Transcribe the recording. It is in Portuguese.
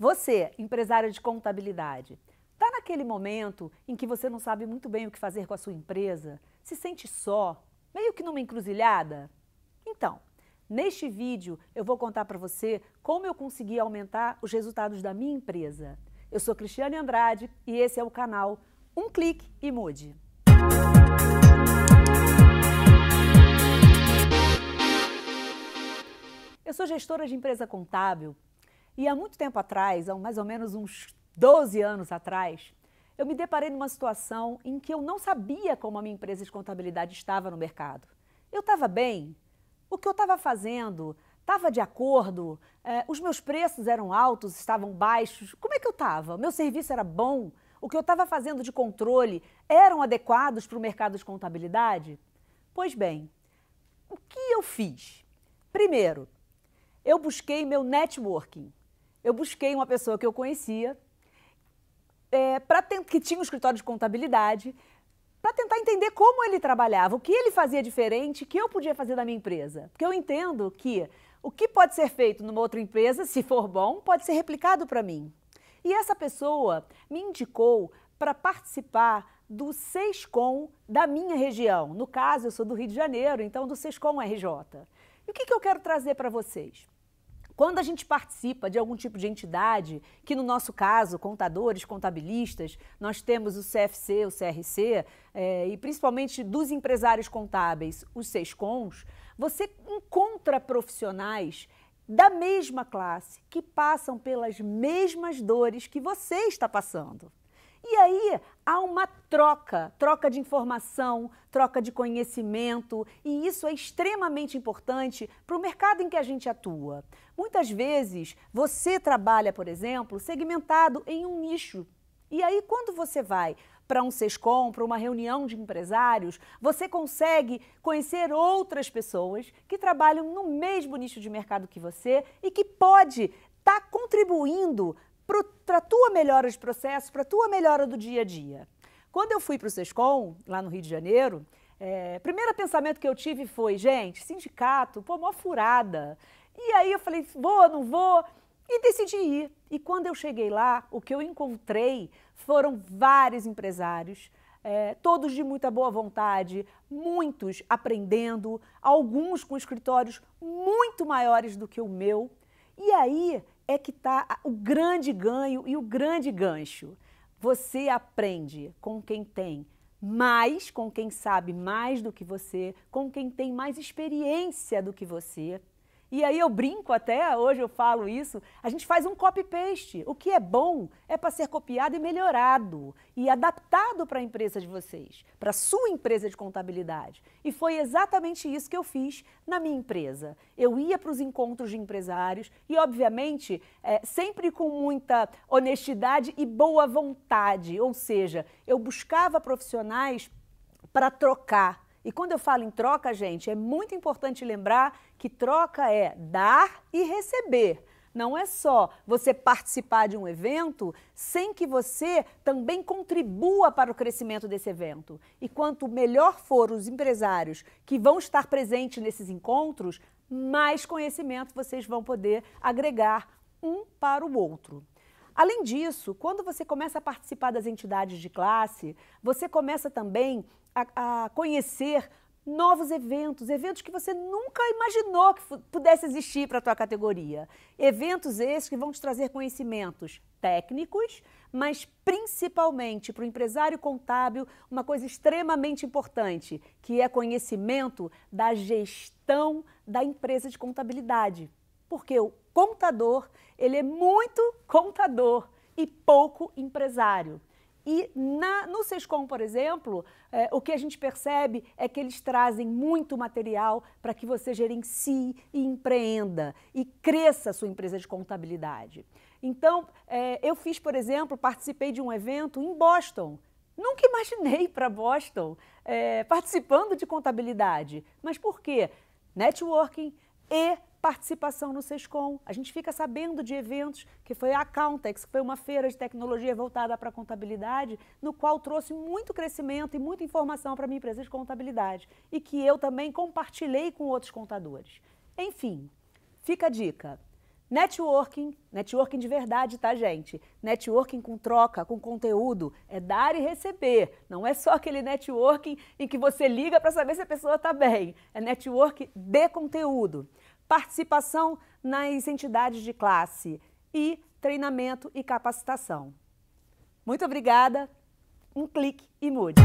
Você, empresário de contabilidade, está naquele momento em que você não sabe muito bem o que fazer com a sua empresa? Se sente só? Meio que numa encruzilhada? Então, neste vídeo eu vou contar para você como eu consegui aumentar os resultados da minha empresa. Eu sou Cristiane Andrade e esse é o canal Um Clique e Mude. Eu sou gestora de empresa contábil e há muito tempo atrás, há mais ou menos uns 12 anos atrás, eu me deparei numa situação em que eu não sabia como a minha empresa de contabilidade estava no mercado. Eu estava bem? O que eu estava fazendo? Estava de acordo? É, os meus preços eram altos, estavam baixos? Como é que eu estava? Meu serviço era bom? O que eu estava fazendo de controle eram adequados para o mercado de contabilidade? Pois bem, o que eu fiz? Primeiro, eu busquei meu networking eu busquei uma pessoa que eu conhecia, é, que tinha um escritório de contabilidade, para tentar entender como ele trabalhava, o que ele fazia diferente, o que eu podia fazer da minha empresa. Porque eu entendo que o que pode ser feito numa outra empresa, se for bom, pode ser replicado para mim. E essa pessoa me indicou para participar do SESCOM da minha região. No caso, eu sou do Rio de Janeiro, então do SESCOM RJ. E o que, que eu quero trazer para vocês? Quando a gente participa de algum tipo de entidade, que no nosso caso, contadores, contabilistas, nós temos o CFC, o CRC, é, e principalmente dos empresários contábeis, os cons, você encontra profissionais da mesma classe que passam pelas mesmas dores que você está passando. E aí há uma troca, troca de informação, troca de conhecimento, e isso é extremamente importante para o mercado em que a gente atua. Muitas vezes você trabalha, por exemplo, segmentado em um nicho. E aí, quando você vai para um SESCOM, para uma reunião de empresários, você consegue conhecer outras pessoas que trabalham no mesmo nicho de mercado que você e que pode estar tá contribuindo para a tua melhora de processo, para a tua melhora do dia a dia. Quando eu fui para o SESCOM, lá no Rio de Janeiro, é, primeiro pensamento que eu tive foi, gente, sindicato, pô, mó furada. E aí eu falei, vou, não vou? E decidi ir. E quando eu cheguei lá, o que eu encontrei foram vários empresários, é, todos de muita boa vontade, muitos aprendendo, alguns com escritórios muito maiores do que o meu. E aí é que está o grande ganho e o grande gancho. Você aprende com quem tem mais, com quem sabe mais do que você, com quem tem mais experiência do que você. E aí eu brinco até, hoje eu falo isso, a gente faz um copy-paste. O que é bom é para ser copiado e melhorado e adaptado para a empresa de vocês, para a sua empresa de contabilidade. E foi exatamente isso que eu fiz na minha empresa. Eu ia para os encontros de empresários e, obviamente, é, sempre com muita honestidade e boa vontade, ou seja, eu buscava profissionais para trocar e quando eu falo em troca, gente, é muito importante lembrar que troca é dar e receber. Não é só você participar de um evento sem que você também contribua para o crescimento desse evento. E quanto melhor for os empresários que vão estar presentes nesses encontros, mais conhecimento vocês vão poder agregar um para o outro. Além disso, quando você começa a participar das entidades de classe, você começa também a, a conhecer novos eventos, eventos que você nunca imaginou que pudesse existir para a tua categoria. Eventos esses que vão te trazer conhecimentos técnicos, mas principalmente para o empresário contábil, uma coisa extremamente importante, que é conhecimento da gestão da empresa de contabilidade porque o contador, ele é muito contador e pouco empresário. E na, no SESCOM, por exemplo, é, o que a gente percebe é que eles trazem muito material para que você gerencie e empreenda e cresça a sua empresa de contabilidade. Então, é, eu fiz, por exemplo, participei de um evento em Boston. Nunca imaginei para Boston é, participando de contabilidade. Mas por quê? Networking e participação no SESCOM. A gente fica sabendo de eventos que foi a Accountex, que foi uma feira de tecnologia voltada para a contabilidade, no qual trouxe muito crescimento e muita informação para minha empresa de contabilidade e que eu também compartilhei com outros contadores. Enfim, fica a dica. Networking, networking de verdade, tá, gente? Networking com troca, com conteúdo, é dar e receber. Não é só aquele networking em que você liga para saber se a pessoa está bem. É network de conteúdo participação nas entidades de classe e treinamento e capacitação. Muito obrigada, um clique e mude.